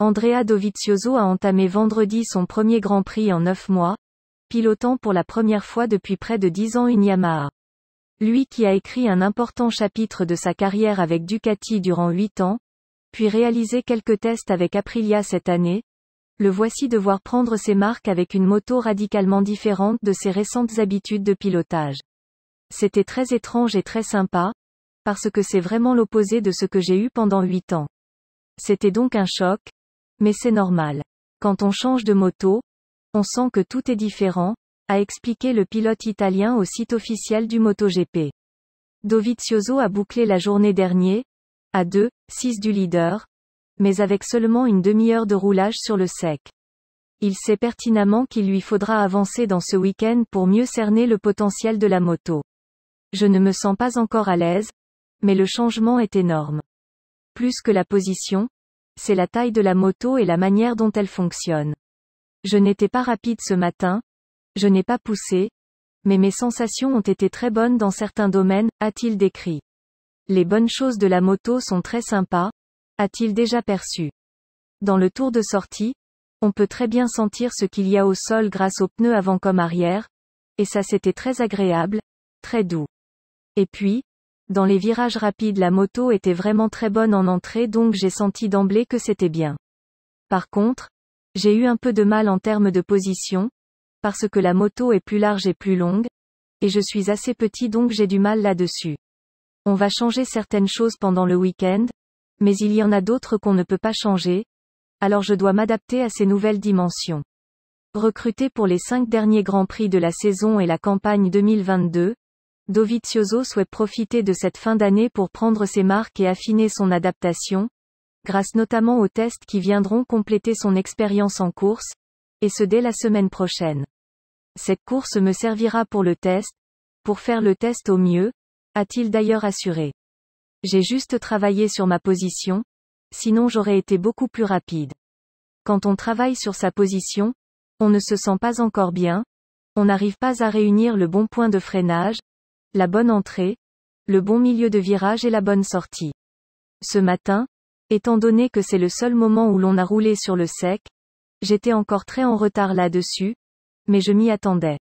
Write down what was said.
Andrea Dovizioso a entamé vendredi son premier Grand Prix en 9 mois, pilotant pour la première fois depuis près de 10 ans une Yamaha. Lui qui a écrit un important chapitre de sa carrière avec Ducati durant 8 ans, puis réalisé quelques tests avec Aprilia cette année, le voici devoir prendre ses marques avec une moto radicalement différente de ses récentes habitudes de pilotage. C'était très étrange et très sympa, parce que c'est vraiment l'opposé de ce que j'ai eu pendant 8 ans. C'était donc un choc, mais c'est normal. Quand on change de moto, on sent que tout est différent, a expliqué le pilote italien au site officiel du MotoGP. Dovizioso a bouclé la journée dernière, à 2, 6 du leader, mais avec seulement une demi-heure de roulage sur le sec. Il sait pertinemment qu'il lui faudra avancer dans ce week-end pour mieux cerner le potentiel de la moto. Je ne me sens pas encore à l'aise, mais le changement est énorme. Plus que la position, c'est la taille de la moto et la manière dont elle fonctionne. Je n'étais pas rapide ce matin, je n'ai pas poussé, mais mes sensations ont été très bonnes dans certains domaines, a-t-il décrit. Les bonnes choses de la moto sont très sympas, a-t-il déjà perçu. Dans le tour de sortie, on peut très bien sentir ce qu'il y a au sol grâce aux pneus avant comme arrière, et ça c'était très agréable, très doux. Et puis, dans les virages rapides la moto était vraiment très bonne en entrée donc j'ai senti d'emblée que c'était bien. Par contre, j'ai eu un peu de mal en termes de position, parce que la moto est plus large et plus longue, et je suis assez petit donc j'ai du mal là-dessus. On va changer certaines choses pendant le week-end, mais il y en a d'autres qu'on ne peut pas changer, alors je dois m'adapter à ces nouvelles dimensions. Recruté pour les cinq derniers Grands Prix de la saison et la campagne 2022, Dovizioso souhaite profiter de cette fin d'année pour prendre ses marques et affiner son adaptation, grâce notamment aux tests qui viendront compléter son expérience en course, et ce dès la semaine prochaine. Cette course me servira pour le test, pour faire le test au mieux, a-t-il d'ailleurs assuré. J'ai juste travaillé sur ma position, sinon j'aurais été beaucoup plus rapide. Quand on travaille sur sa position, on ne se sent pas encore bien, on n'arrive pas à réunir le bon point de freinage, la bonne entrée, le bon milieu de virage et la bonne sortie. Ce matin, étant donné que c'est le seul moment où l'on a roulé sur le sec, j'étais encore très en retard là-dessus, mais je m'y attendais.